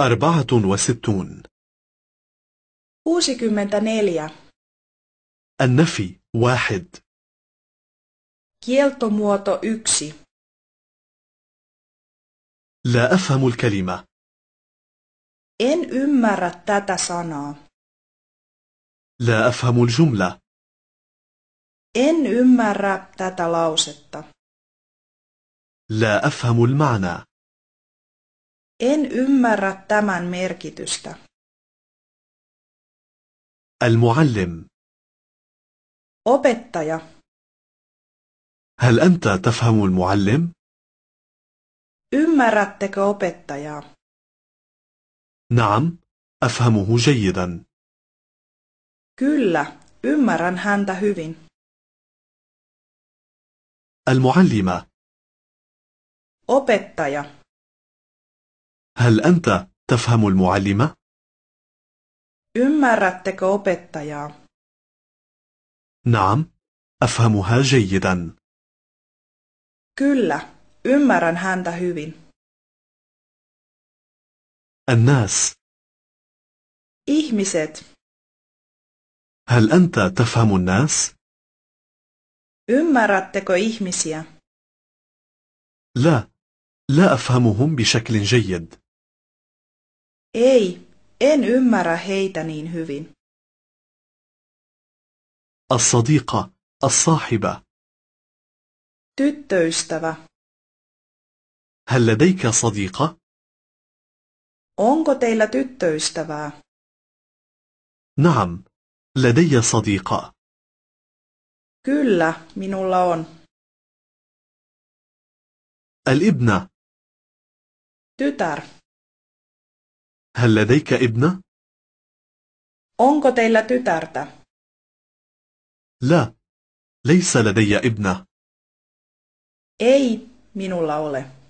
أربعة وستون 64 النفي واحد Kieltomuoto yksi. لا أفهم الكلمة. En ymmärrä tätä sanaa. لا أفهم الجملة. En ymmärrä tätä lausetta. لا أفهم المعنى. En ymmärrä tämän merkitystä. المعلم opettaja هل أنت تفهم المعلم؟ Ymmärrättekö opettajaa? نعم أفهمه جيدا Kyllä, ymmärrän häntä hyvin. المعلمة opettaja هل أنت تفهم المعلمة؟ Ymmärrättekö opettajaa? نعم، أفهمها جيدا. Kyllä, ymmärrän häntä hyvin. الناس ihmiset هل أنت تفهم الناس؟ ymmärrättekö ihmisiä? لا، لا أفهمهم بشكل جيد. Ei, en ymmärrä heitä niin hyvin. الصديقة الصاحبة Tyttöystävä. هل لديك صديقة؟ Onko teillä tyttöystävää? نعم، لدي صديقة. Kyllä, minulla on. الابنة. Tytär. هل لديك ابنة؟ Onko teillä tytärtä? لا، ليس لدي ابنة. Ei, minulla ole.